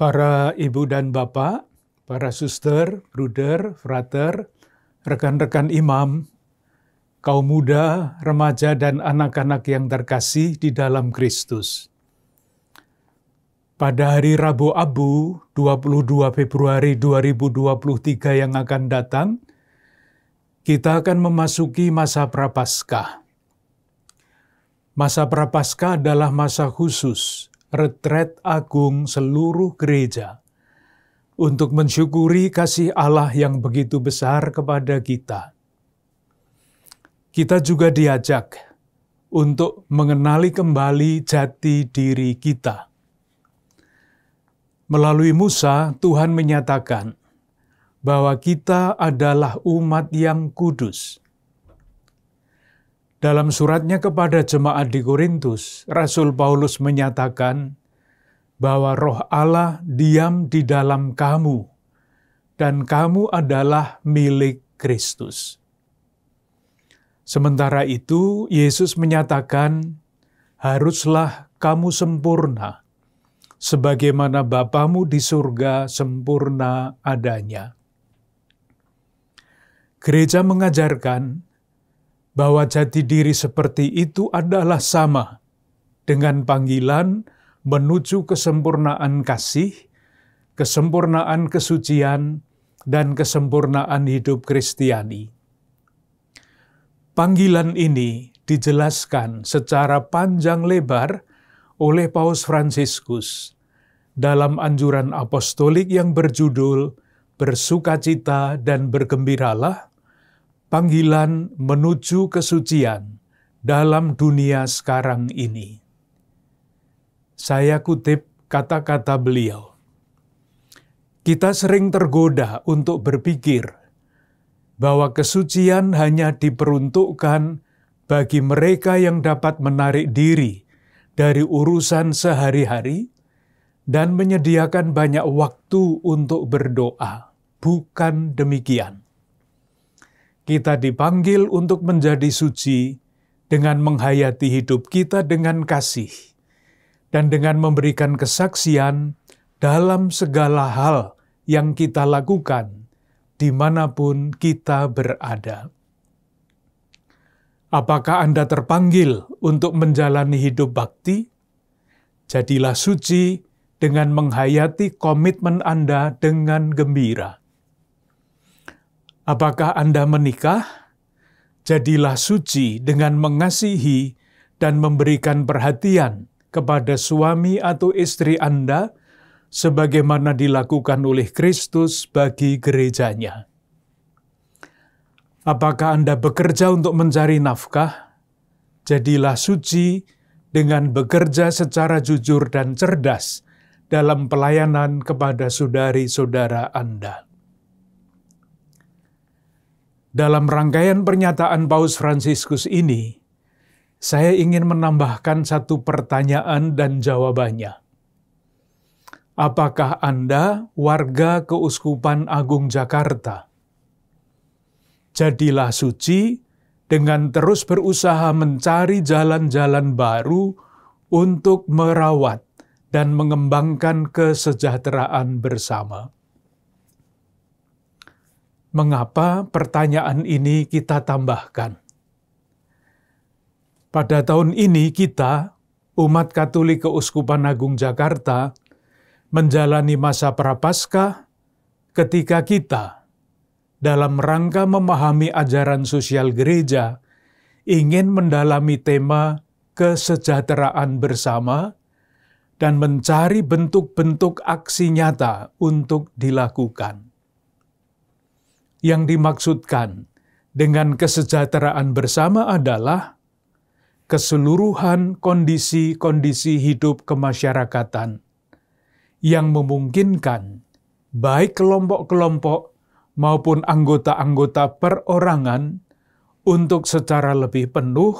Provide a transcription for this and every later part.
Para ibu dan bapak, para suster, bruder, frater, rekan-rekan imam, kaum muda, remaja, dan anak-anak yang terkasih di dalam Kristus. Pada hari Rabu Abu 22 Februari 2023 yang akan datang, kita akan memasuki masa Prapaskah. Masa Prapaskah adalah masa khusus – retret agung seluruh gereja untuk mensyukuri kasih Allah yang begitu besar kepada kita. Kita juga diajak untuk mengenali kembali jati diri kita. Melalui Musa, Tuhan menyatakan bahwa kita adalah umat yang kudus, dalam suratnya kepada jemaat di Korintus, Rasul Paulus menyatakan bahwa Roh Allah diam di dalam kamu, dan kamu adalah milik Kristus. Sementara itu, Yesus menyatakan, "Haruslah kamu sempurna, sebagaimana Bapamu di surga sempurna adanya." Gereja mengajarkan bahwa jati diri seperti itu adalah sama dengan panggilan menuju kesempurnaan kasih, kesempurnaan kesucian, dan kesempurnaan hidup Kristiani. Panggilan ini dijelaskan secara panjang lebar oleh Paus Fransiskus dalam anjuran apostolik yang berjudul "Bersukacita dan Bergembiralah", panggilan menuju kesucian dalam dunia sekarang ini. Saya kutip kata-kata beliau. Kita sering tergoda untuk berpikir bahwa kesucian hanya diperuntukkan bagi mereka yang dapat menarik diri dari urusan sehari-hari dan menyediakan banyak waktu untuk berdoa. Bukan demikian. Kita dipanggil untuk menjadi suci dengan menghayati hidup kita dengan kasih dan dengan memberikan kesaksian dalam segala hal yang kita lakukan dimanapun kita berada. Apakah Anda terpanggil untuk menjalani hidup bakti? Jadilah suci dengan menghayati komitmen Anda dengan gembira. Apakah Anda menikah? Jadilah suci dengan mengasihi dan memberikan perhatian kepada suami atau istri Anda, sebagaimana dilakukan oleh Kristus bagi gerejanya. Apakah Anda bekerja untuk mencari nafkah? Jadilah suci dengan bekerja secara jujur dan cerdas dalam pelayanan kepada saudari-saudara Anda. Dalam rangkaian pernyataan Paus Fransiskus ini, saya ingin menambahkan satu pertanyaan dan jawabannya. Apakah Anda warga Keuskupan Agung Jakarta? Jadilah suci dengan terus berusaha mencari jalan-jalan baru untuk merawat dan mengembangkan kesejahteraan bersama mengapa pertanyaan ini kita tambahkan. Pada tahun ini kita, umat Katolik Keuskupan Agung Jakarta, menjalani masa Prapaskah ketika kita, dalam rangka memahami ajaran sosial gereja, ingin mendalami tema kesejahteraan bersama dan mencari bentuk-bentuk aksi nyata untuk dilakukan yang dimaksudkan dengan kesejahteraan bersama adalah keseluruhan kondisi-kondisi hidup kemasyarakatan yang memungkinkan baik kelompok-kelompok maupun anggota-anggota perorangan untuk secara lebih penuh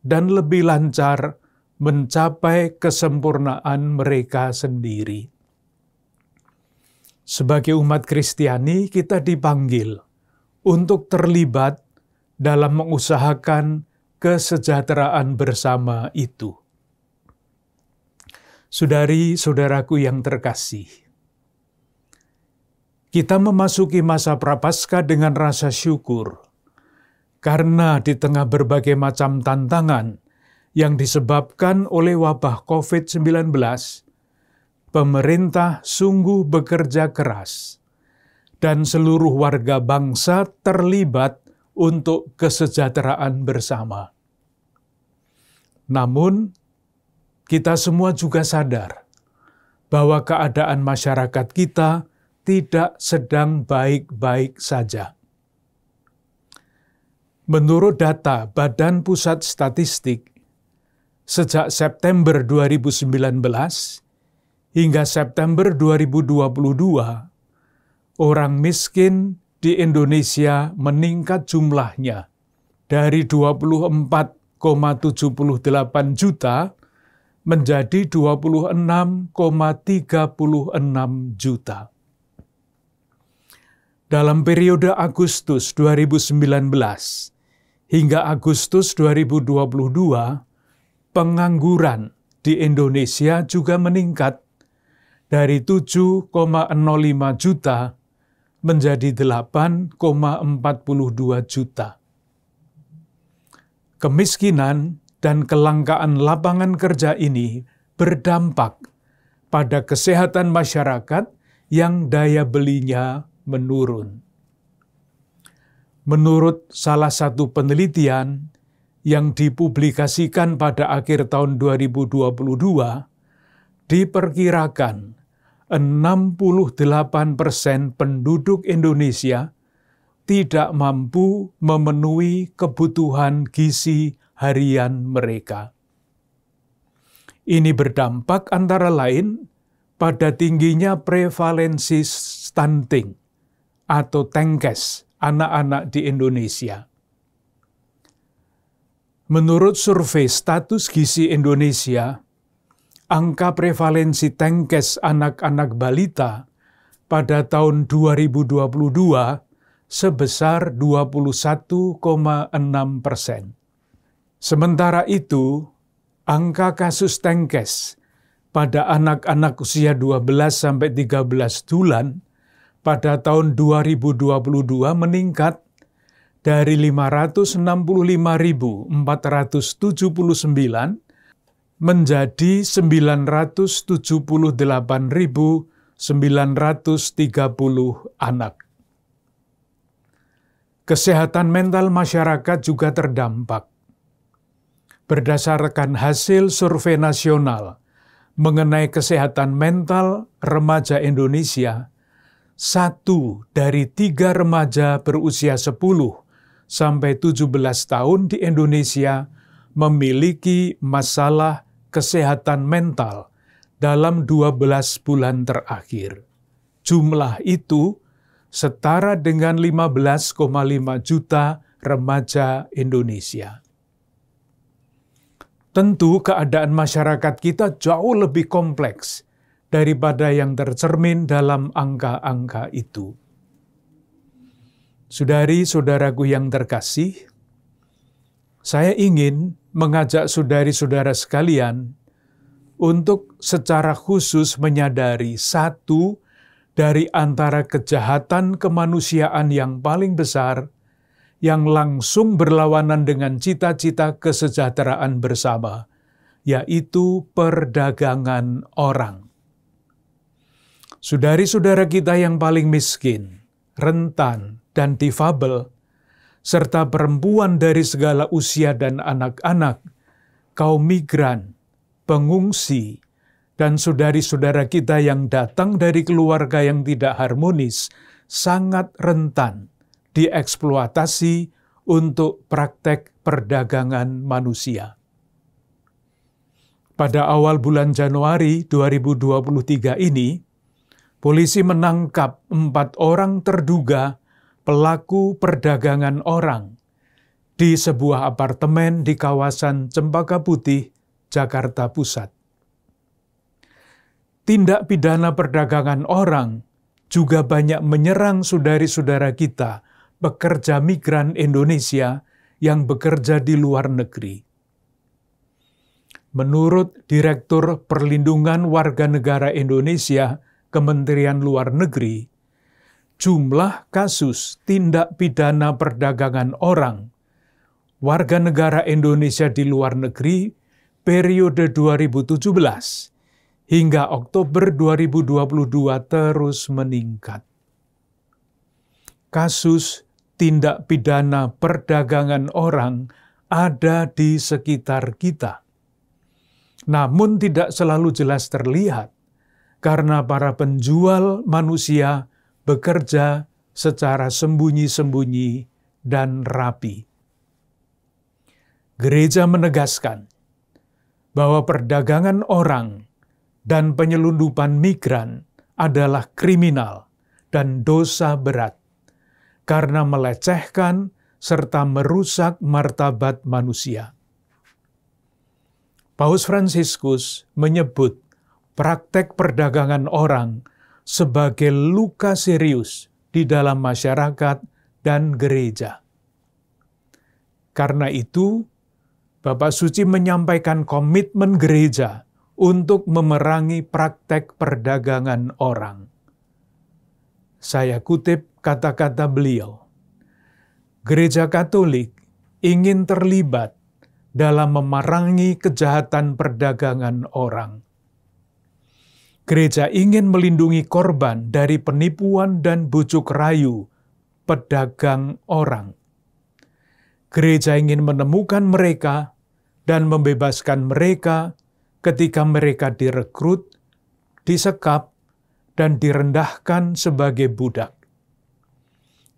dan lebih lancar mencapai kesempurnaan mereka sendiri. Sebagai umat Kristiani, kita dipanggil untuk terlibat dalam mengusahakan kesejahteraan bersama itu. Saudari-saudaraku yang terkasih, kita memasuki masa Prapaskah dengan rasa syukur karena di tengah berbagai macam tantangan yang disebabkan oleh wabah COVID-19, pemerintah sungguh bekerja keras, dan seluruh warga bangsa terlibat untuk kesejahteraan bersama. Namun, kita semua juga sadar bahwa keadaan masyarakat kita tidak sedang baik-baik saja. Menurut data Badan Pusat Statistik, sejak September 2019, hingga September 2022, orang miskin di Indonesia meningkat jumlahnya dari 24,78 juta menjadi 26,36 juta. Dalam periode Agustus 2019 hingga Agustus 2022, pengangguran di Indonesia juga meningkat dari 7,05 juta menjadi 8,42 juta. Kemiskinan dan kelangkaan lapangan kerja ini berdampak pada kesehatan masyarakat yang daya belinya menurun. Menurut salah satu penelitian yang dipublikasikan pada akhir tahun 2022, diperkirakan 68% persen penduduk Indonesia tidak mampu memenuhi kebutuhan gizi harian mereka. Ini berdampak antara lain pada tingginya prevalensi stunting atau tengkes anak-anak di Indonesia. Menurut survei status gizi Indonesia angka prevalensi tengkes anak-anak balita pada tahun 2022 sebesar 21,6 persen. Sementara itu, angka kasus tengkes pada anak-anak usia 12-13 sampai bulan pada tahun 2022 meningkat dari 565.479 menjadi 978.930 anak. Kesehatan mental masyarakat juga terdampak. Berdasarkan hasil survei nasional mengenai kesehatan mental remaja Indonesia, satu dari tiga remaja berusia 10 sampai 17 tahun di Indonesia memiliki masalah kesehatan mental dalam 12 bulan terakhir. Jumlah itu setara dengan 15,5 juta remaja Indonesia. Tentu keadaan masyarakat kita jauh lebih kompleks daripada yang tercermin dalam angka-angka itu. Saudari-saudaraku yang terkasih, saya ingin mengajak saudari-saudara sekalian untuk secara khusus menyadari satu dari antara kejahatan kemanusiaan yang paling besar yang langsung berlawanan dengan cita-cita kesejahteraan bersama, yaitu perdagangan orang. Saudari-saudara kita yang paling miskin, rentan, dan difabel serta perempuan dari segala usia dan anak-anak, kaum migran, pengungsi, dan saudari-saudara kita yang datang dari keluarga yang tidak harmonis sangat rentan dieksploitasi untuk praktek perdagangan manusia. Pada awal bulan Januari 2023 ini, polisi menangkap empat orang terduga pelaku perdagangan orang di sebuah apartemen di kawasan Cempaka Putih, Jakarta Pusat. Tindak pidana perdagangan orang juga banyak menyerang saudari-saudara kita, pekerja migran Indonesia yang bekerja di luar negeri. Menurut Direktur Perlindungan Warga Negara Indonesia, Kementerian Luar Negeri, jumlah kasus tindak pidana perdagangan orang warga negara Indonesia di luar negeri periode 2017 hingga Oktober 2022 terus meningkat. Kasus tindak pidana perdagangan orang ada di sekitar kita. Namun tidak selalu jelas terlihat karena para penjual manusia bekerja secara sembunyi-sembunyi dan rapi. Gereja menegaskan bahwa perdagangan orang dan penyelundupan migran adalah kriminal dan dosa berat karena melecehkan serta merusak martabat manusia. Paus Fransiskus menyebut praktek perdagangan orang sebagai luka serius di dalam masyarakat dan gereja. Karena itu, Bapak Suci menyampaikan komitmen gereja untuk memerangi praktek perdagangan orang. Saya kutip kata-kata beliau. Gereja Katolik ingin terlibat dalam memerangi kejahatan perdagangan orang. Gereja ingin melindungi korban dari penipuan dan bujuk rayu pedagang orang. Gereja ingin menemukan mereka dan membebaskan mereka ketika mereka direkrut, disekap, dan direndahkan sebagai budak.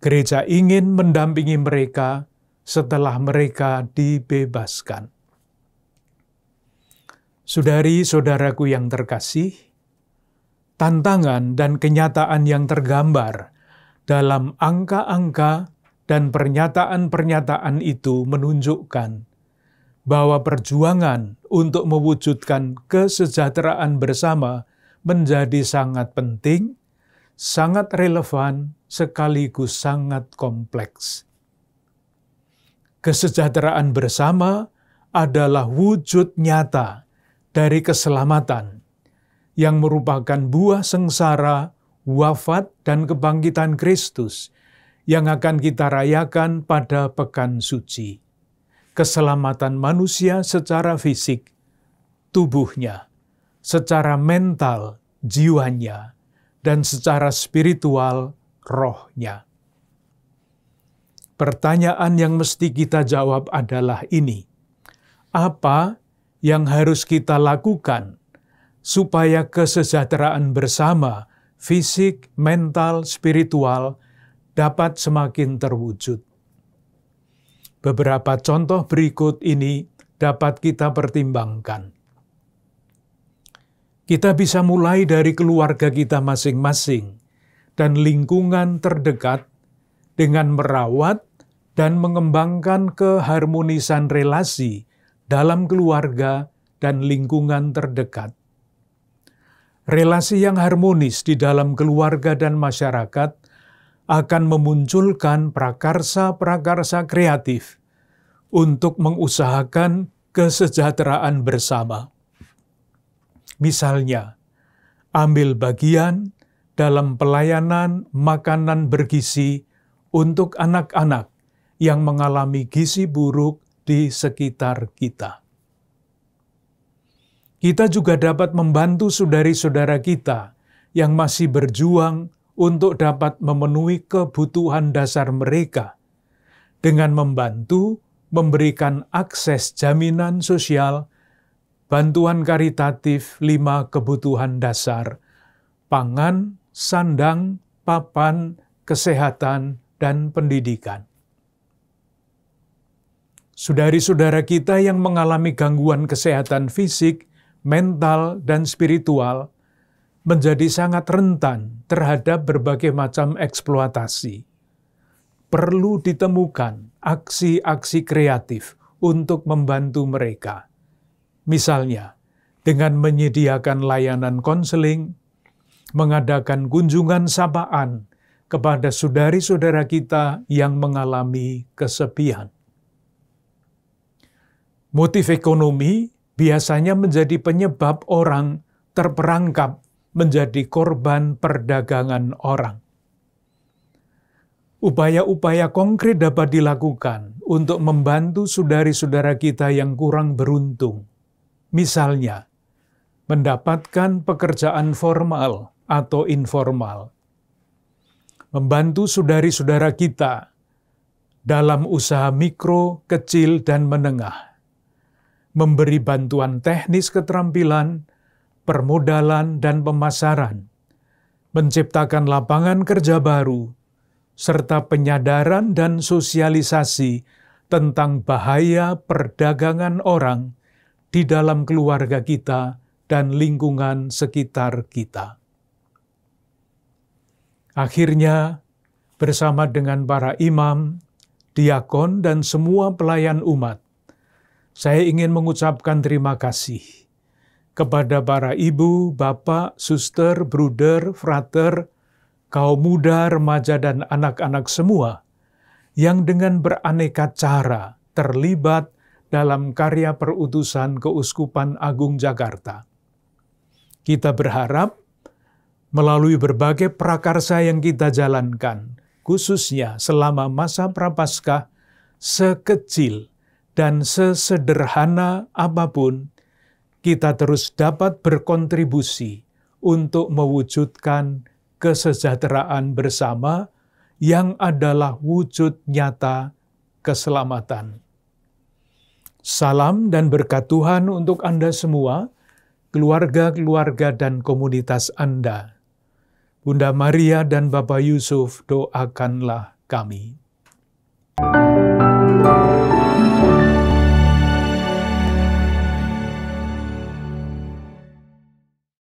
Gereja ingin mendampingi mereka setelah mereka dibebaskan. Saudari-saudaraku yang terkasih, tantangan dan kenyataan yang tergambar dalam angka-angka dan pernyataan-pernyataan itu menunjukkan bahwa perjuangan untuk mewujudkan kesejahteraan bersama menjadi sangat penting, sangat relevan, sekaligus sangat kompleks. Kesejahteraan bersama adalah wujud nyata dari keselamatan yang merupakan buah sengsara, wafat, dan kebangkitan Kristus yang akan kita rayakan pada pekan suci. Keselamatan manusia secara fisik, tubuhnya, secara mental, jiwanya, dan secara spiritual, rohnya. Pertanyaan yang mesti kita jawab adalah ini: apa yang harus kita lakukan supaya kesejahteraan bersama, fisik, mental, spiritual, dapat semakin terwujud. Beberapa contoh berikut ini dapat kita pertimbangkan. Kita bisa mulai dari keluarga kita masing-masing dan lingkungan terdekat dengan merawat dan mengembangkan keharmonisan relasi dalam keluarga dan lingkungan terdekat relasi yang harmonis di dalam keluarga dan masyarakat akan memunculkan prakarsa-prakarsa kreatif untuk mengusahakan kesejahteraan bersama. Misalnya, ambil bagian dalam pelayanan makanan bergizi untuk anak-anak yang mengalami gizi buruk di sekitar kita. Kita juga dapat membantu saudari-saudara kita yang masih berjuang untuk dapat memenuhi kebutuhan dasar mereka dengan membantu memberikan akses jaminan sosial, bantuan karitatif lima kebutuhan dasar, pangan, sandang, papan, kesehatan, dan pendidikan. Saudari-saudara kita yang mengalami gangguan kesehatan fisik mental, dan spiritual menjadi sangat rentan terhadap berbagai macam eksploitasi. Perlu ditemukan aksi-aksi kreatif untuk membantu mereka. Misalnya, dengan menyediakan layanan konseling, mengadakan kunjungan sapaan kepada saudari-saudara kita yang mengalami kesepian. Motif ekonomi biasanya menjadi penyebab orang terperangkap menjadi korban perdagangan orang. Upaya-upaya konkret dapat dilakukan untuk membantu saudari-saudara kita yang kurang beruntung. Misalnya, mendapatkan pekerjaan formal atau informal. Membantu saudari-saudara kita dalam usaha mikro, kecil, dan menengah memberi bantuan teknis keterampilan, permodalan, dan pemasaran, menciptakan lapangan kerja baru, serta penyadaran dan sosialisasi tentang bahaya perdagangan orang di dalam keluarga kita dan lingkungan sekitar kita. Akhirnya, bersama dengan para imam, diakon, dan semua pelayan umat, saya ingin mengucapkan terima kasih kepada para ibu, bapak, suster, bruder, frater, kaum muda, remaja, dan anak-anak semua yang dengan beraneka cara terlibat dalam karya perutusan Keuskupan Agung Jakarta. Kita berharap melalui berbagai prakarsa yang kita jalankan, khususnya selama masa Prapaskah, sekecil dan sesederhana apapun, kita terus dapat berkontribusi untuk mewujudkan kesejahteraan bersama yang adalah wujud nyata keselamatan. Salam dan berkat Tuhan untuk Anda semua, keluarga-keluarga dan komunitas Anda. Bunda Maria dan Bapak Yusuf, doakanlah kami.